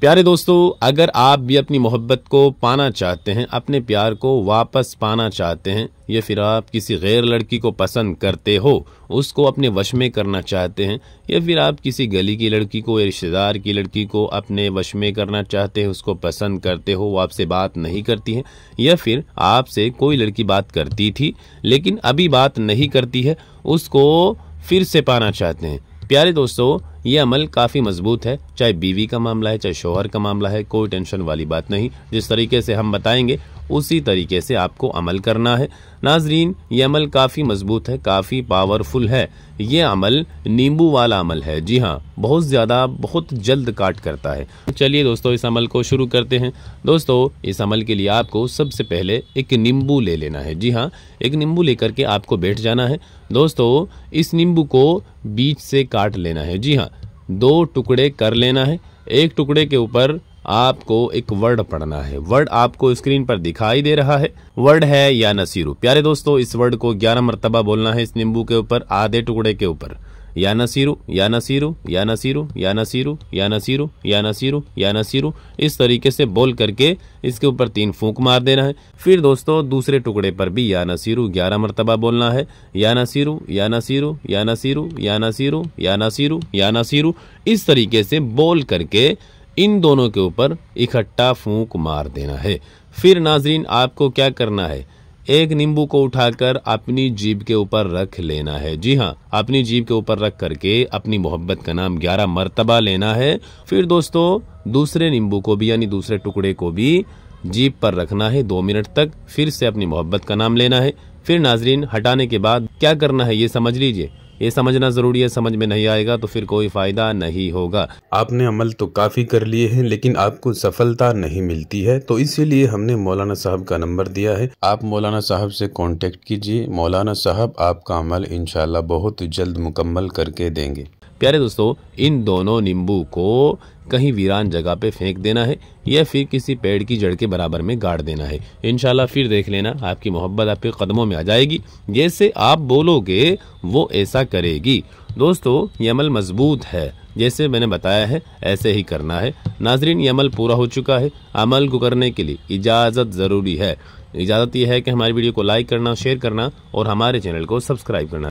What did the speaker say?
प्यारे दोस्तों अगर आप भी अपनी मोहब्बत को पाना चाहते हैं अपने प्यार को वापस पाना चाहते हैं या फिर आप किसी गैर लड़की को पसंद करते हो उसको अपने वश में करना चाहते हैं या फिर आप किसी गली की लड़की को या रिश्तेदार की लड़की को अपने वश में करना चाहते हैं उसको पसंद करते हो वो आपसे बात नहीं करती है या फिर आपसे कोई लड़की बात करती थी लेकिन अभी बात नहीं करती है उसको फिर से पाना चाहते हैं प्यारे दोस्तों ये अमल काफ़ी मजबूत है चाहे बीवी का मामला है चाहे शोहर का मामला है कोई टेंशन वाली बात नहीं जिस तरीके से हम बताएंगे उसी तरीके से आपको अमल करना है नाजरीन ये अमल काफ़ी मजबूत है काफ़ी पावरफुल है ये अमल नींबू वाला अमल है जी हाँ बहुत ज़्यादा बहुत जल्द काट करता है तो चलिए दोस्तों इस अमल को शुरू करते हैं दोस्तों इस अमल के लिए आपको सबसे पहले एक नींबू ले लेना है जी हाँ एक नींबू लेकर के आपको बैठ जाना है दोस्तों इस नींबू को बीच से काट लेना है जी हाँ दो टुकड़े कर लेना है एक टुकड़े के ऊपर आपको एक वर्ड पढ़ना है वर्ड आपको स्क्रीन पर दिखाई दे रहा है वर्ड है या नसीरू प्यारे दोस्तों इस वर्ड को ग्यारह मरतबा बोलना है इस नींबू के ऊपर आधे टुकड़े के ऊपर या नसीरू या नसीरू या नसीरू या नसीरू या नसीरू या नसीरू या नसीरू इस तरीके से बोल करके इसके ऊपर तीन फूंक मार देना है फिर दोस्तों दूसरे टुकड़े पर भी या नसीरू ग्यारह मरतबा बोलना है या नसीरू या नसीरू या नसीरू या नसीरू या नसीरू या नसीरू इस तरीके से बोल करके इन दोनों के ऊपर इकट्ठा फूंक मार देना है फिर नाजरीन आपको क्या करना है एक नींबू को उठाकर अपनी जीभ के ऊपर रख लेना है जी हाँ अपनी जीभ के ऊपर रख करके अपनी मोहब्बत का नाम ग्यारह मरतबा लेना है फिर दोस्तों दूसरे नींबू को भी यानी दूसरे टुकड़े को भी जीप पर रखना है दो मिनट तक फिर से अपनी मोहब्बत का नाम लेना है फिर नाजरीन हटाने के बाद क्या करना है ये समझ लीजिए ये समझना ज़रूरी है समझ में नहीं आएगा तो फिर कोई फ़ायदा नहीं होगा आपने अमल तो काफ़ी कर लिए हैं लेकिन आपको सफलता नहीं मिलती है तो इसीलिए हमने मौलाना साहब का नंबर दिया है आप मौलाना साहब से कांटेक्ट कीजिए मौलाना साहब आपका अमल इनशाला बहुत जल्द मुकम्मल करके देंगे प्यारे दोस्तों इन दोनों नींबू को कहीं वीरान जगह पे फेंक देना है या फिर किसी पेड़ की जड़ के बराबर में गाड़ देना है इन फिर देख लेना आपकी मोहब्बत आपके कदमों में आ जाएगी जैसे आप बोलोगे वो ऐसा करेगी दोस्तों ये अमल मजबूत है जैसे मैंने बताया है ऐसे ही करना है नाजरीन ये अमल पूरा हो चुका है अमल को करने के लिए इजाज़त ज़रूरी है इजाज़त यह है कि हमारी वीडियो को लाइक करना शेयर करना और हमारे चैनल को सब्सक्राइब करना